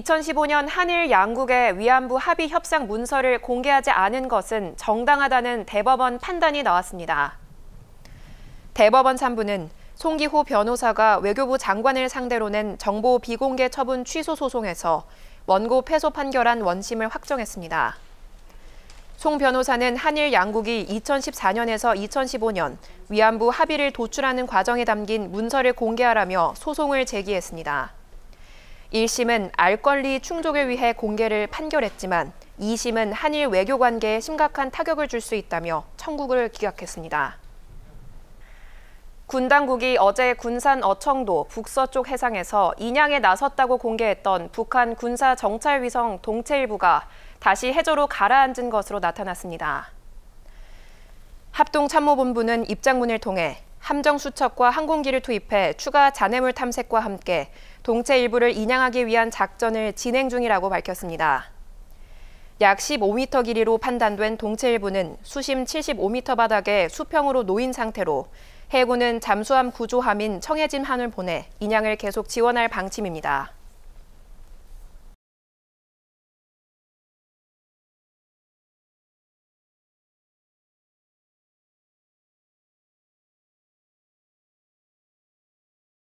2015년 한일 양국의 위안부 합의 협상 문서를 공개하지 않은 것은 정당하다는 대법원 판단이 나왔습니다. 대법원 3부는 송기호 변호사가 외교부 장관을 상대로 낸 정보 비공개 처분 취소 소송에서 원고 패소 판결한 원심을 확정했습니다. 송 변호사는 한일 양국이 2014년에서 2015년 위안부 합의를 도출하는 과정에 담긴 문서를 공개하라며 소송을 제기했습니다. 1심은 알 권리 충족을 위해 공개를 판결했지만 2심은 한일 외교 관계에 심각한 타격을 줄 수 있다며 청구를 기각했습니다. 군 당국이 어제 군산 어청도 북서쪽 해상에서 인양에 나섰다고 공개했던 북한 군사 정찰 위성 동체일부가 다시 해저로 가라앉은 것으로 나타났습니다. 합동참모본부는 입장문을 통해 함정수척과 항공기를 투입해 추가 잔해물 탐색과 함께 동체 일부를 인양하기 위한 작전을 진행 중이라고 밝혔습니다. 약 15m 길이로 판단된 동체 일부는 수심 75m 바닥에 수평으로 놓인 상태로 해군은 잠수함 구조함인 청해진 한을 보내 인양을 계속 지원할 방침입니다.